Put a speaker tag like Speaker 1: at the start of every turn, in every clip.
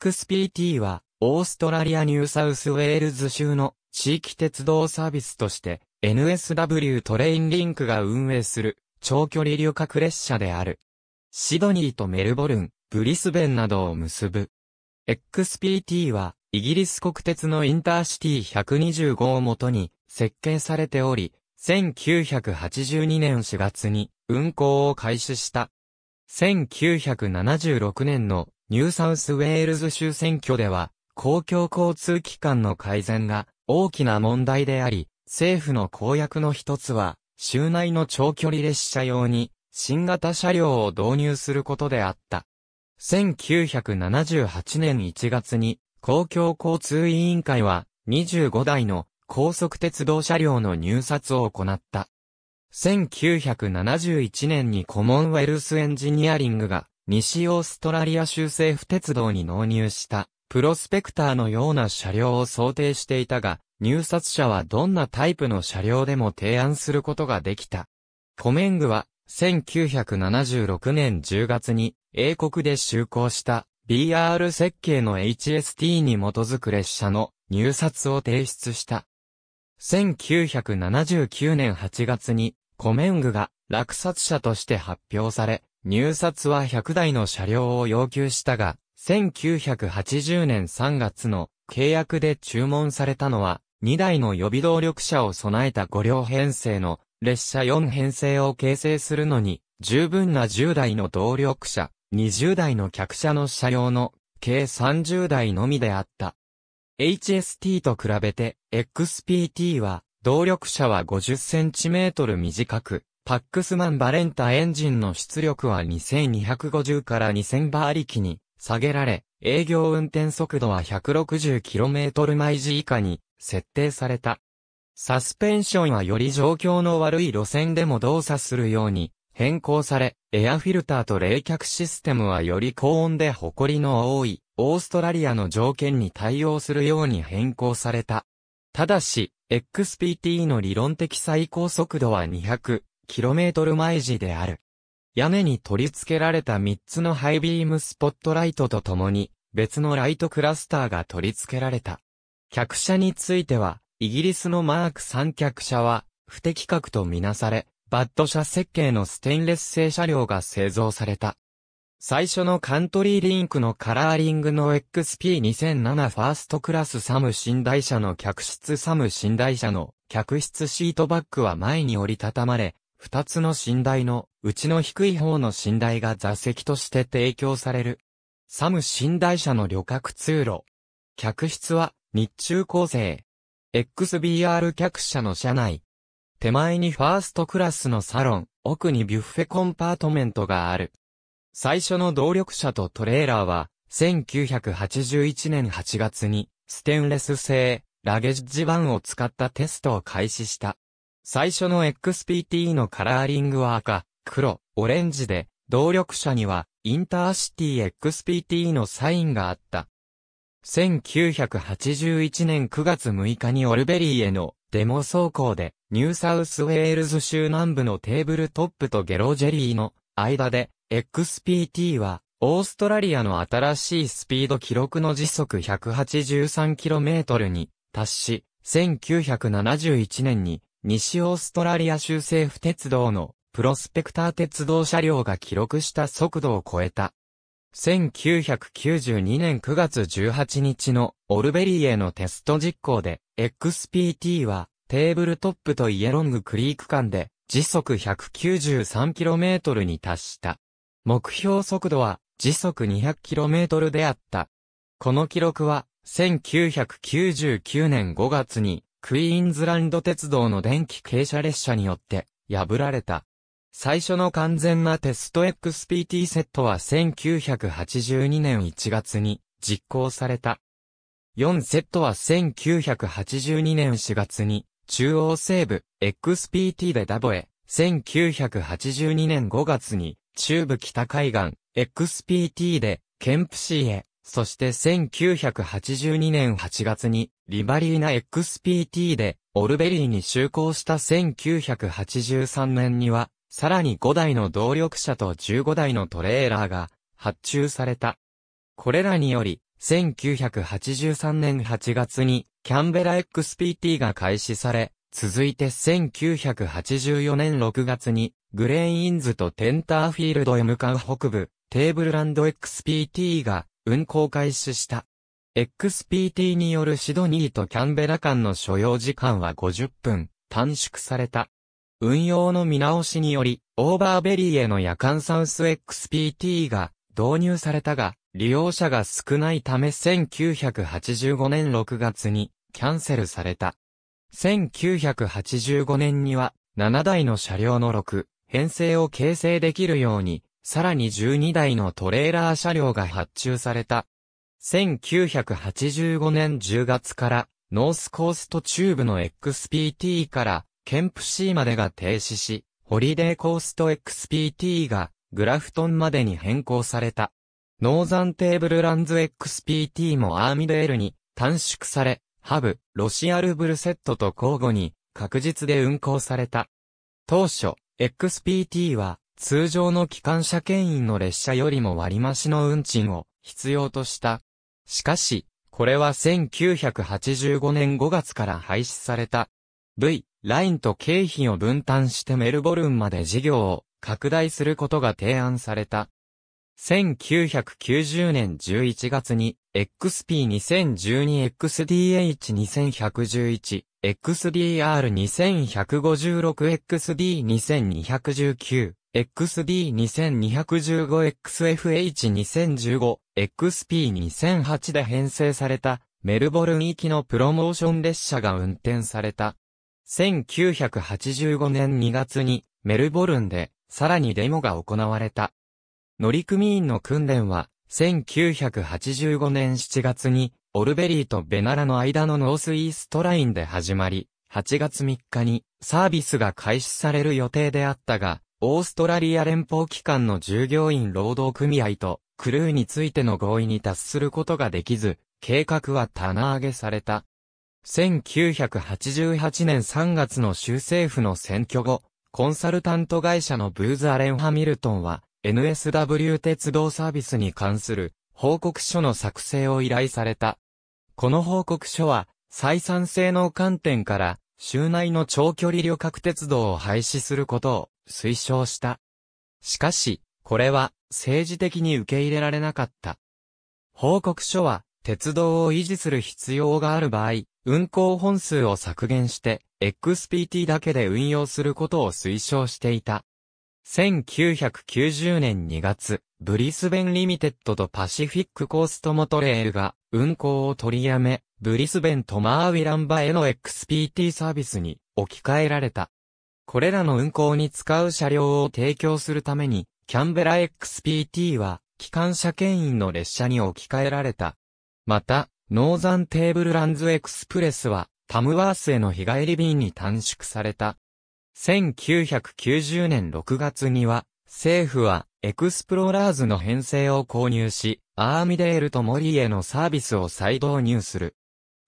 Speaker 1: XPT は、オーストラリアニューサウスウェールズ州の地域鉄道サービスとして、NSW トレインリンクが運営する長距離旅客列車である。シドニーとメルボルン、ブリスベンなどを結ぶ。XPT は、イギリス国鉄のインターシティ125をもとに設計されており、1982年4月に運行を開始した。1976年のニューサウスウェールズ州選挙では、公共交通機関の改善が大きな問題であり、政府の公約の一つは、州内の長距離列車用に新型車両を導入することであった。1978年1月に公共交通委員会は25台の高速鉄道車両の入札を行った。1971年にコモンウェルスエンジニアリングが西オーストラリア州政府鉄道に納入した、プロスペクターのような車両を想定していたが、入札者はどんなタイプの車両でも提案することができた。コメングは、1976年10月に、英国で就航した、BR 設計の HST に基づく列車の入札を提出した。1979年8月にコメングが落札者として発表され、入札は100台の車両を要求したが、1980年3月の契約で注文されたのは、2台の予備動力車を備えた5両編成の列車4編成を形成するのに、十分な10台の動力車、20台の客車の車両の計30台のみであった。HST と比べて XPT は動力車は 50cm 短く、パックスマンバレンタエンジンの出力は2250から2000馬力に下げられ、営業運転速度は 160km 毎時以下に設定された。サスペンションはより状況の悪い路線でも動作するように変更され、エアフィルターと冷却システムはより高温で埃の多いオーストラリアの条件に対応するように変更された。ただし、XPT の理論的最高速度は 200km 毎時である。屋根に取り付けられた3つのハイビームスポットライトとともに、別のライトクラスターが取り付けられた。客車については、イギリスのマーク3客車は、不適格とみなされ、バッド車設計のステンレス製車両が製造された。最初のカントリーリンクのカラーリングの XP2007 ファーストクラスサム寝台車の客室サム寝台車の客室シートバックは前に折りたたまれ、二つの寝台のうちの低い方の寝台が座席として提供される。サム寝台車の旅客通路。客室は日中構成。XBR 客車の車内。手前にファーストクラスのサロン、奥にビュッフェコンパートメントがある。最初の動力車とトレーラーは、1981年8月に、ステンレス製、ラゲッジバンを使ったテストを開始した。最初の XPT のカラーリングは赤、黒、オレンジで、動力車には、インターシティ XPT のサインがあった。1981年9月6日にオルベリーへのデモ走行で、ニューサウスウェールズ州南部のテーブルトップとゲロジェリーの間で XPT は、オーストラリアの新しいスピード記録の時速 183km に達し、1971年に西オーストラリア州政府鉄道のプロスペクター鉄道車両が記録した速度を超えた。1992年9月18日のオルベリーへのテスト実行で XPT はテーブルトップとイエロングクリーク間で時速 193km に達した。目標速度は時速 200km であった。この記録は1999年5月にクイーンズランド鉄道の電気傾斜列車によって破られた。最初の完全なテスト XPT セットは1982年1月に実行された。4セットは1982年4月に中央西部 XPT でダボへ、1982年5月に中部北海岸、XPT で、ケンプシーへ、そして1982年8月に、リバリーナ XPT で、オルベリーに就航した1983年には、さらに5台の動力車と15台のトレーラーが発注された。これらにより、1983年8月にキャンベラ XPT が開始され、続いて1984年6月にグレーンインズとテンターフィールドへ向かう北部、テーブルランド XPT が運行開始した。XPT によるシドニーとキャンベラ間の所要時間は50分、短縮された。運用の見直しにより、オーバーベリーへの夜間サウス XPT が導入されたが、利用者が少ないため1985年6月にキャンセルされた。1985年には7台の車両の6、編成を形成できるように、さらに12台のトレーラー車両が発注された。1985年10月から、ノースコーストチューブの XPT から、ケンプシーまでが停止し、ホリデーコースト XPT が、グラフトンまでに変更された。ノーザンテーブルランズ XPT もアーミデールに短縮され、ハブ、ロシアルブルセットと交互に確実で運行された。当初、XPT は、通常の機関車牽引の列車よりも割増しの運賃を必要とした。しかし、これは1985年5月から廃止された。V、ラインと経費を分担してメルボルンまで事業を拡大することが提案された。1990年11月に XP2012XDH2111 XDR2156XD2219、XD2215XFH2015、XP2008 で編成された、メルボルン行きのプロモーション列車が運転された。1985年2月に、メルボルンで、さらにデモが行われた。乗組員の訓練は、1985年7月に、オルベリーとベナラの間のノースイーストラインで始まり、8月3日にサービスが開始される予定であったが、オーストラリア連邦機関の従業員労働組合とクルーについての合意に達することができず、計画は棚上げされた。1988年3月の州政府の選挙後、コンサルタント会社のブーズ・アレン・ハミルトンは、NSW 鉄道サービスに関する報告書の作成を依頼された。この報告書は、採算性能観点から、州内の長距離旅客鉄道を廃止することを推奨した。しかし、これは政治的に受け入れられなかった。報告書は、鉄道を維持する必要がある場合、運行本数を削減して、XPT だけで運用することを推奨していた。1990年2月、ブリスベンリミテッドとパシフィックコーストモトレールが運行を取りやめ、ブリスベンとマーウィランバへの XPT サービスに置き換えられた。これらの運行に使う車両を提供するために、キャンベラ XPT は、機関車牽引の列車に置き換えられた。また、ノーザンテーブルランズエクスプレスは、タムワースへの日帰り便に短縮された。1990年6月には、政府は、エクスプローラーズの編成を購入し、アーミデールとモリへのサービスを再導入する。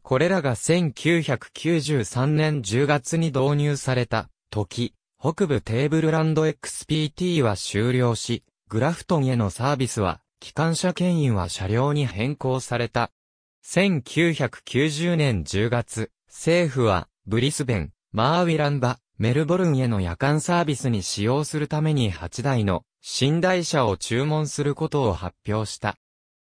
Speaker 1: これらが1993年10月に導入された時、北部テーブルランド XPT は終了し、グラフトンへのサービスは、機関車牽引は車両に変更された。1990年10月、政府は、ブリスベン、マーウィランバ、メルボルンへの夜間サービスに使用するために8台の寝台車を注文することを発表した。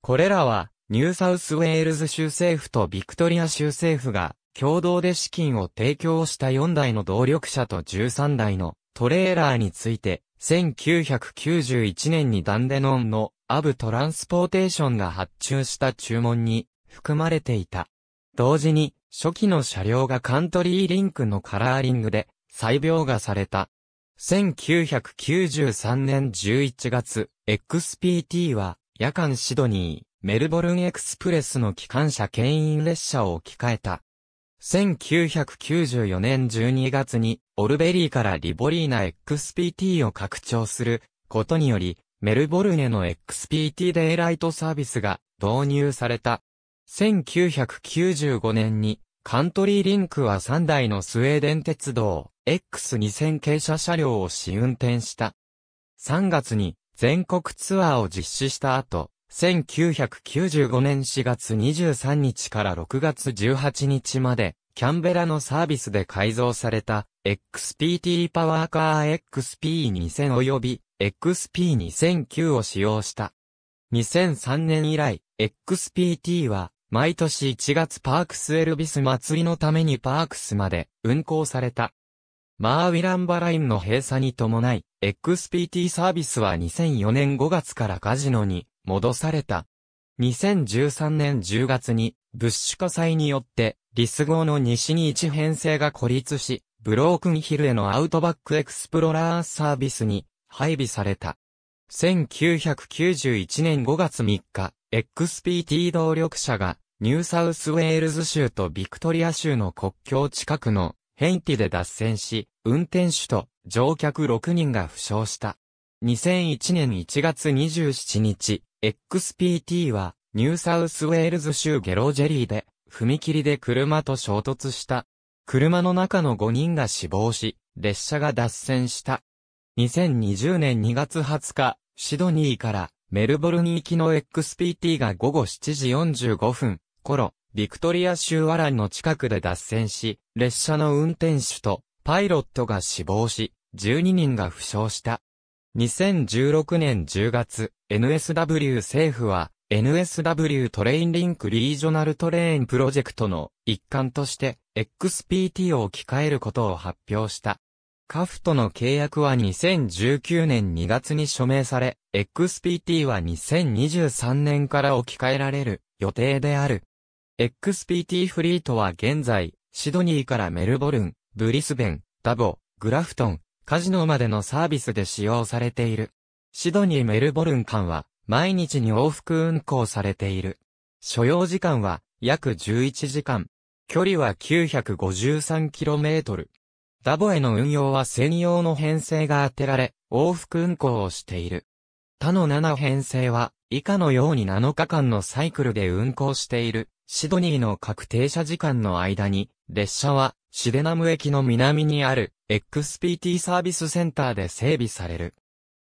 Speaker 1: これらは、ニューサウスウェールズ州政府とビクトリア州政府が、共同で資金を提供した4台の動力車と13台のトレーラーについて、1991年にダンデノンのアブトランスポーテーションが発注した注文に含まれていた。同時に、初期の車両がカントリーリンクのカラーリングで、再描画された1993年11月、XPT は夜間シドニー、メルボルンエクスプレスの機関車牽引列車を置き換えた。1994年12月に、オルベリーからリボリーナ XPT を拡張することにより、メルボルンへの XPT デイライトサービスが導入された。1995年に、カントリーリンクは3台のスウェーデン鉄道、X2000 傾斜車両を試運転した。3月に全国ツアーを実施した後、1995年4月23日から6月18日まで、キャンベラのサービスで改造された XPT パワーカー XP2000 及び XP2009 を使用した。2003年以来、XPT は毎年1月パークスエルビス祭りのためにパークスまで運行された。マーウィランバラインの閉鎖に伴い、XPT サービスは2004年5月からカジノに戻された。2013年10月に、ブッシュ火災によって、リス号の西に一編成が孤立し、ブロークンヒルへのアウトバックエクスプロラーサービスに配備された。1991年5月3日、XPT 動力車がニューサウスウェールズ州とビクトリア州の国境近くのヘンティで脱線し、運転手と乗客6人が負傷した。2001年1月27日、XPT はニューサウスウェールズ州ゲロジェリーで踏切で車と衝突した。車の中の5人が死亡し、列車が脱線した。2020年2月20日、シドニーからメルボルン行きの XPT が午後7時45分頃、ビクトリア州アランの近くで脱線し、列車の運転手とパイロットが死亡し、12人が負傷した。2016年10月、NSW 政府は、NSW トレインリンクリージョナルトレーンプロジェクトの一環として XPT を置き換えることを発表した。カフとの契約は2019年2月に署名され、XPT は2023年から置き換えられる予定である。XPT フリートは現在、シドニーからメルボルン、ブリスベン、ダボ、グラフトン、カジノまでのサービスで使用されている。シドニー・メルボルン間は、毎日に往復運行されている。所要時間は、約11時間。距離は 953km。ダボへの運用は専用の編成が当てられ、往復運行をしている。他の7編成は、以下のように7日間のサイクルで運行している、シドニーの各停車時間の間に、列車は、シデナム駅の南にある、XPT サービスセンターで整備される。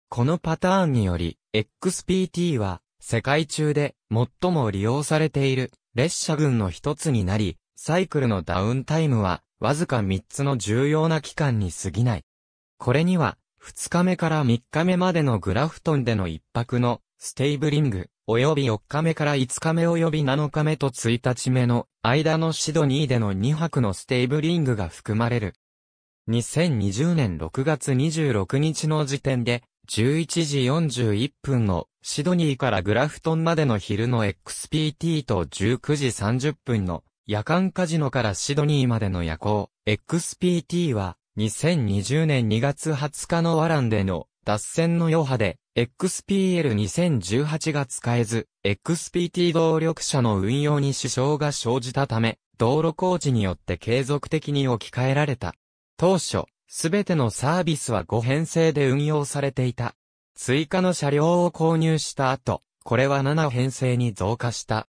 Speaker 1: このパターンにより、XPT は、世界中で、最も利用されている、列車群の一つになり、サイクルのダウンタイムは、わずか3つの重要な期間に過ぎない。これには、2日目から3日目までのグラフトンでの一泊のステイブリング、及び4日目から5日目及び7日目と1日目の間のシドニーでの2泊のステイブリングが含まれる。2020年6月26日の時点で、11時41分のシドニーからグラフトンまでの昼の XPT と19時30分の夜間カジノからシドニーまでの夜行 XPT は2020年2月20日のワランでの脱線の余波で、XPL2018 が使えず、XPT 動力車の運用に支障が生じたため、道路工事によって継続的に置き換えられた。当初、すべてのサービスは5編成で運用されていた。追加の車両を購入した後、これは7編成に増加した。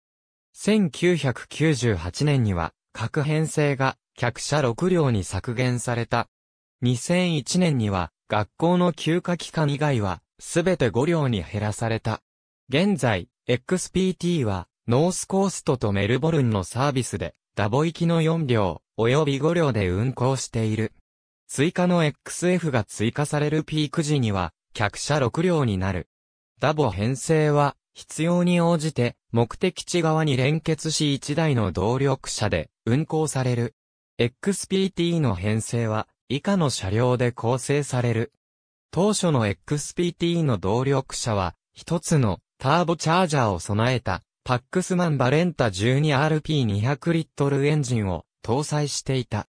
Speaker 1: 1998年には、各編成が客車6両に削減された。2001年には、学校の休暇期間以外は、すべて5両に減らされた。現在、XPT は、ノースコーストとメルボルンのサービスで、ダボ行きの4両、及び5両で運行している。追加の XF が追加されるピーク時には、客車6両になる。ダボ編成は、必要に応じて、目的地側に連結し1台の動力車で運行される。XPT の編成は、以下の車両で構成される。当初の XPT の動力車は、一つのターボチャージャーを備えた、パックスマンバレンタ 12RP200 リットルエンジンを搭載していた。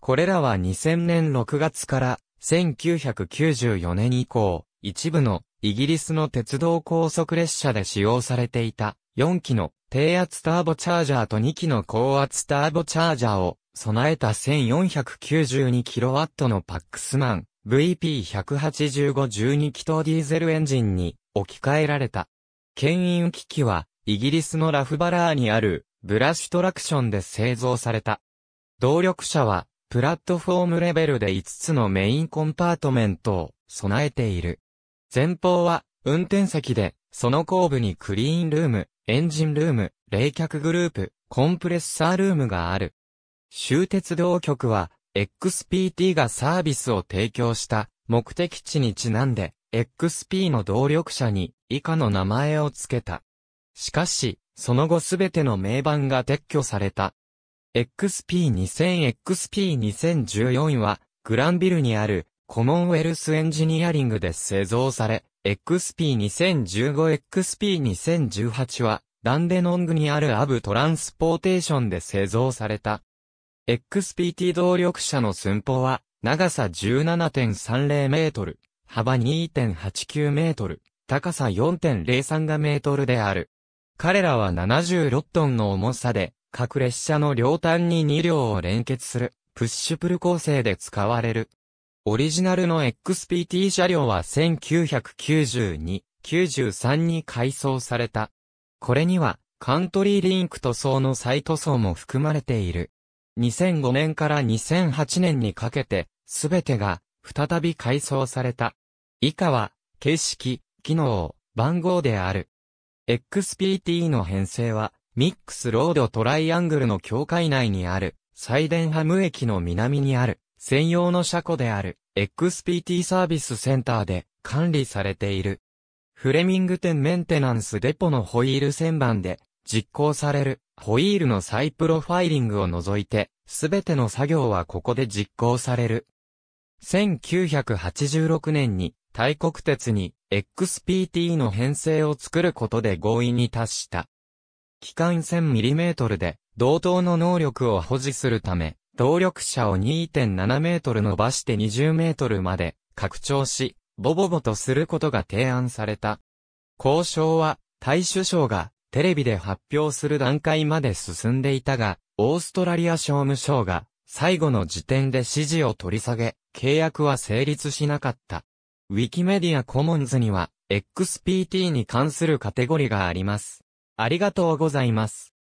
Speaker 1: これらは2000年6月から1994年以降、一部のイギリスの鉄道高速列車で使用されていた4機の低圧ターボチャージャーと2機の高圧ターボチャージャーを備えた 1492kW のパックスマン VP185-12 気筒ディーゼルエンジンに置き換えられた。牽引機器はイギリスのラフバラーにあるブラシトラクションで製造された。動力車はプラットフォームレベルで5つのメインコンパートメントを備えている。前方は運転席で、その後部にクリーンルーム、エンジンルーム、冷却グループ、コンプレッサールームがある。州鉄道局は、XPT がサービスを提供した目的地にちなんで、XP の動力車に以下の名前を付けた。しかし、その後すべての名板が撤去された。XP2000、XP2014 は、グランビルにあるコモンウェルスエンジニアリングで製造され、XP2015、XP2018 は、ダンデノングにあるアブトランスポーテーションで製造された。XPT 動力車の寸法は、長さ17.30メートル、幅2.89メートル、高さ4.03メートルである。彼らは76トンの重さで、各列車の両端に2両を連結する、プッシュプル構成で使われる。オリジナルの XPT 車両は1992、93に改装された。これには、カントリーリンク塗装の再塗装も含まれている。2005年から2008年にかけて、すべてが再び改装された。以下は、形式、機能、番号である。XPT の編成は、ミックスロードトライアングルの境界内にある、サイデンハム駅の南にある、専用の車庫である、XPT サービスセンターで管理されている。フレミング店メンテナンスデポのホイール旋盤で実行されるホイールの再プロファイリングを除いて、すべての作業はここで実行される。1986年に、大国鉄に XPT の編成を作ることで合意に達した。機関 1000mm で同等の能力を保持するため、動力車を2.7メートル伸ばして20メートルまで拡張し、ボボボとすることが提案された。交渉は、大首相がテレビで発表する段階まで進んでいたが、オーストラリア商務省が最後の時点で支持を取り下げ、契約は成立しなかった。ウィキメディアコモンズには XPT に関するカテゴリがあります。ありがとうございます。